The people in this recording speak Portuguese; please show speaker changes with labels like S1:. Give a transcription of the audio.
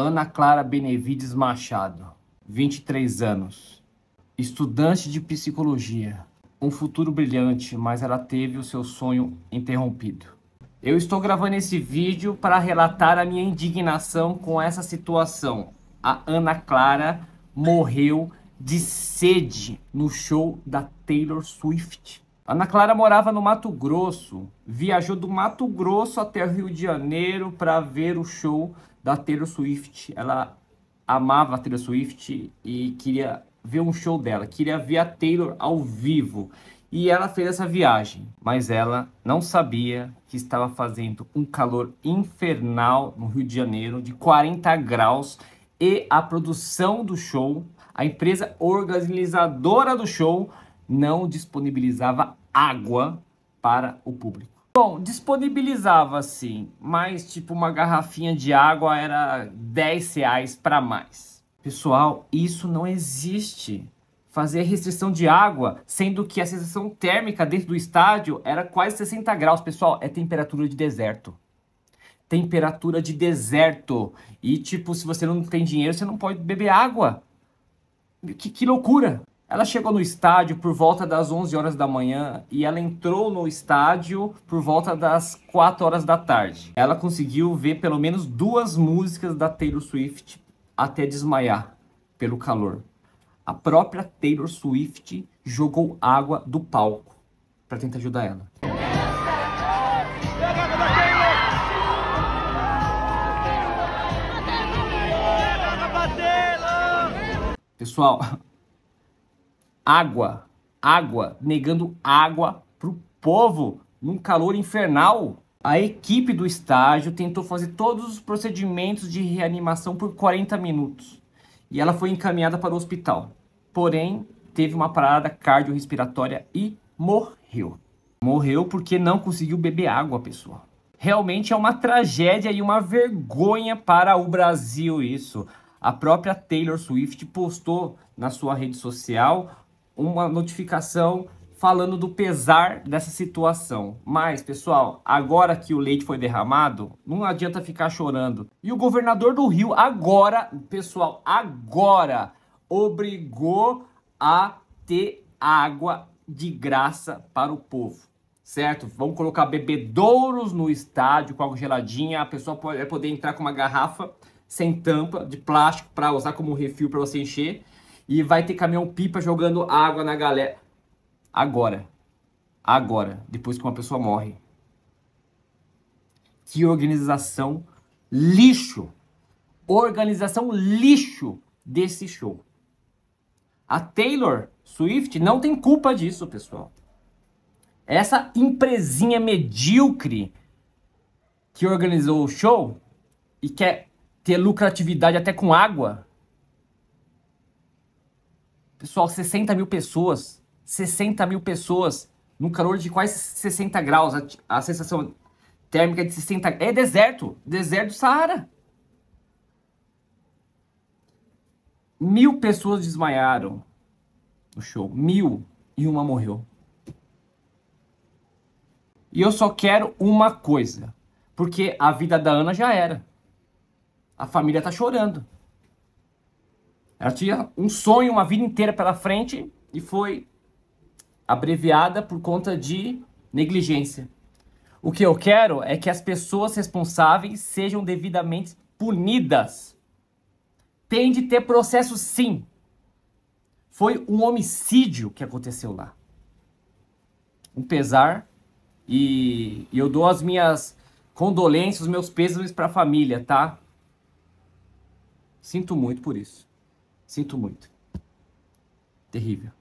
S1: Ana Clara Benevides Machado, 23 anos, estudante de psicologia, um futuro brilhante, mas ela teve o seu sonho interrompido. Eu estou gravando esse vídeo para relatar a minha indignação com essa situação. A Ana Clara morreu de sede no show da Taylor Swift. Ana Clara morava no Mato Grosso, viajou do Mato Grosso até o Rio de Janeiro para ver o show da Taylor Swift. Ela amava a Taylor Swift e queria ver um show dela, queria ver a Taylor ao vivo. E ela fez essa viagem, mas ela não sabia que estava fazendo um calor infernal no Rio de Janeiro, de 40 graus, e a produção do show, a empresa organizadora do show, não disponibilizava água para o público. Bom, disponibilizava sim, mas tipo uma garrafinha de água era 10 reais para mais. Pessoal, isso não existe. Fazer restrição de água, sendo que a sensação térmica dentro do estádio era quase 60 graus. Pessoal, é temperatura de deserto. Temperatura de deserto. E tipo, se você não tem dinheiro, você não pode beber água. Que, que loucura! Ela chegou no estádio por volta das 11 horas da manhã e ela entrou no estádio por volta das 4 horas da tarde. Ela conseguiu ver pelo menos duas músicas da Taylor Swift até desmaiar pelo calor. A própria Taylor Swift jogou água do palco para tentar ajudar ela. Pessoal, água, água, negando água para o povo num calor infernal. A equipe do estágio tentou fazer todos os procedimentos de reanimação por 40 minutos e ela foi encaminhada para o hospital. Porém, teve uma parada cardiorrespiratória e morreu. Morreu porque não conseguiu beber água, pessoal. Realmente é uma tragédia e uma vergonha para o Brasil isso. A própria Taylor Swift postou na sua rede social uma notificação falando do pesar dessa situação. Mas, pessoal, agora que o leite foi derramado, não adianta ficar chorando. E o governador do Rio agora, pessoal, agora obrigou a ter água de graça para o povo. Certo? Vamos colocar bebedouros no estádio com água geladinha. A pessoa pode, poder entrar com uma garrafa sem tampa de plástico para usar como refil para você encher e vai ter caminhão-pipa jogando água na galera. Agora. Agora. Depois que uma pessoa morre. Que organização lixo. Organização lixo desse show. A Taylor Swift não tem culpa disso, pessoal. Essa empresinha medíocre que organizou o show e quer ter lucratividade até com água Pessoal, 60 mil pessoas. 60 mil pessoas. Num calor de quase 60 graus. A, a sensação térmica é de 60 É deserto. Deserto do Saara. Mil pessoas desmaiaram no show. Mil e uma morreu. E eu só quero uma coisa. Porque a vida da Ana já era. A família tá chorando. Ela tinha um sonho, uma vida inteira pela frente e foi abreviada por conta de negligência. O que eu quero é que as pessoas responsáveis sejam devidamente punidas. Tem de ter processo, sim. Foi um homicídio que aconteceu lá. Um pesar. E, eu dou as minhas condolências, os meus pêsames para a família, tá? Sinto muito por isso. Sinto muito. Terrível.